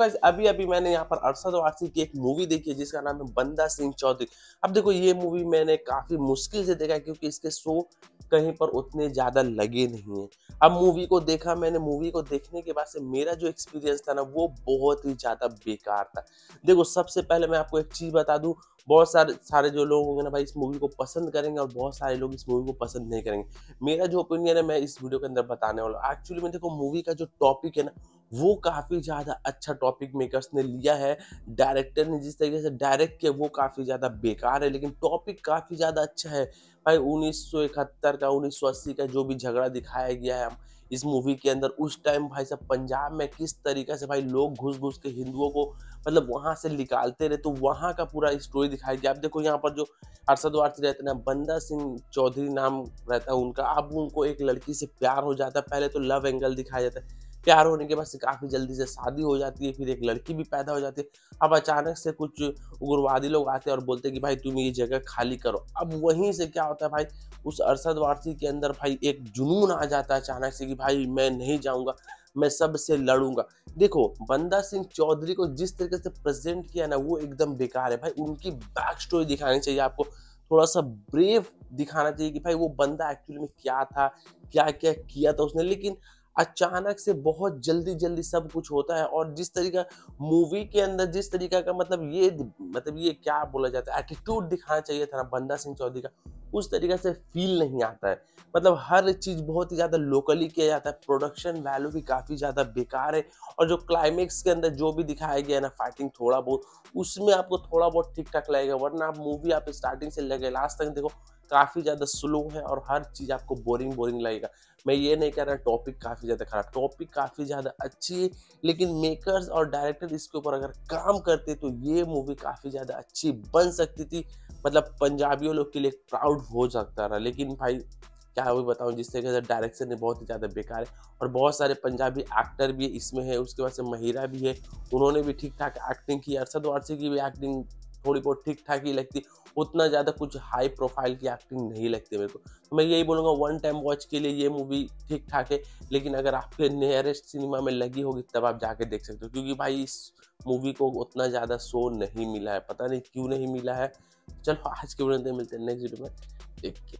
बस अभी अभी मैंने यहाँ पर अरसद वारसी की एक मूवी देखी है जिसका नाम है बंदा सिंह चौधरी अब देखो ये मूवी मैंने काफ़ी मुश्किल से देखा क्योंकि इसके शो कहीं पर उतने ज़्यादा लगे नहीं है अब मूवी को देखा मैंने मूवी को देखने के बाद से मेरा जो एक्सपीरियंस था ना वो बहुत ही ज़्यादा बेकार था देखो सबसे पहले मैं आपको एक चीज़ बता दूँ बहुत सारे सारे जो लोग होंगे ना भाई इस मूवी को पसंद करेंगे और बहुत सारे लोग इस मूवी को पसंद नहीं करेंगे मेरा जो ओपिनियन है मैं इस वीडियो के अंदर बताने वाला हूँ एक्चुअली में देखो मूवी का जो टॉपिक है ना वो काफ़ी ज़्यादा अच्छा टॉपिक मेकर्स ने लिया है डायरेक्टर ने जिस तरीके से डायरेक्ट किया वो काफ़ी ज़्यादा बेकार है लेकिन टॉपिक काफ़ी ज़्यादा अच्छा है भाई उन्नीस का उन्नीस का जो भी झगड़ा दिखाया गया है नाम इस मूवी के अंदर उस टाइम भाई साहब पंजाब में किस तरीके से भाई लोग घुस घुस के हिंदुओं को मतलब वहाँ से निकालते रहे तो वहाँ का पूरा स्टोरी दिखाई गया आप देखो यहाँ पर जो अरशद वारसी रहते हैं बंदा सिंह चौधरी नाम रहता है उनका अब उनको एक लड़की से प्यार हो जाता है पहले तो लव एंगल दिखाया जाता है प्यार होने के बाद से काफ़ी जल्दी से शादी हो जाती है फिर एक लड़की भी पैदा हो जाती है अब अचानक से कुछ उग्रवादी लोग आते हैं और बोलते हैं कि भाई तुम ये जगह खाली करो अब वहीं से क्या होता है भाई उस अरसद वारसी के अंदर भाई एक जुनून आ जाता है अचानक से कि भाई मैं नहीं जाऊँगा मैं सबसे लड़ूंगा देखो बंदा सिंह चौधरी को जिस तरीके से प्रेजेंट किया ना वो एकदम बेकार है भाई उनकी बैक स्टोरी दिखानी चाहिए आपको थोड़ा सा ब्रेव दिखाना चाहिए कि भाई वो बंदा एक्चुअली में क्या था क्या क्या किया था उसने लेकिन अचानक से बहुत जल्दी जल्दी सब कुछ होता है और जिस तरीका मूवी के अंदर जिस तरीका का मतलब ये मतलब ये क्या बोला जाता है एटीट्यूड दिखाना चाहिए था बंदा सिंह चौधरी का उस तरीके से फील नहीं आता है मतलब हर चीज़ बहुत ही ज़्यादा लोकली किया जाता है प्रोडक्शन वैल्यू भी काफ़ी ज़्यादा बेकार है और जो क्लाइमेक्स के अंदर जो भी दिखाया गया है ना फाइटिंग थोड़ा बहुत उसमें आपको थोड़ा बहुत ठीक ठाक लगेगा वरना आप मूवी आप स्टार्टिंग से लगे लास्ट तक देखो काफ़ी ज़्यादा स्लो है और हर चीज़ आपको बोरिंग बोरिंग लगेगा मैं ये नहीं कह रहा टॉपिक काफ़ी ज़्यादा ख़राब टॉपिक काफ़ी ज़्यादा अच्छी है लेकिन मेकर्स और डायरेक्टर इसके ऊपर अगर काम करते तो ये मूवी काफ़ी ज़्यादा अच्छी बन सकती थी मतलब पंजाबियों लोग के लिए प्राउड हो सकता रहा लेकिन भाई क्या वो बताऊँ जिस तरीके से डायरेक्शन है बहुत ही ज़्यादा बेकार है और बहुत सारे पंजाबी एक्टर भी इसमें है उसके बाद से महिरा भी है उन्होंने भी ठीक ठाक एक्टिंग की अरसद वारसी की भी एक्टिंग थोड़ी बहुत ठीक ठाक ही लगती उतना ज़्यादा कुछ हाई प्रोफाइल की एक्टिंग नहीं लगती मेरे को तो मैं यही बोलूँगा वन टाइम वॉच के लिए ये मूवी ठीक ठाक है लेकिन अगर आपके नियरेस्ट सिनेमा में लगी होगी तब आप जाके देख सकते हो क्योंकि भाई इस मूवी को उतना ज़्यादा शो नहीं मिला है पता नहीं क्यों नहीं मिला है चलो आज के वीडियो तो मिलते हैं नेक्स्ट वीडियो में देख के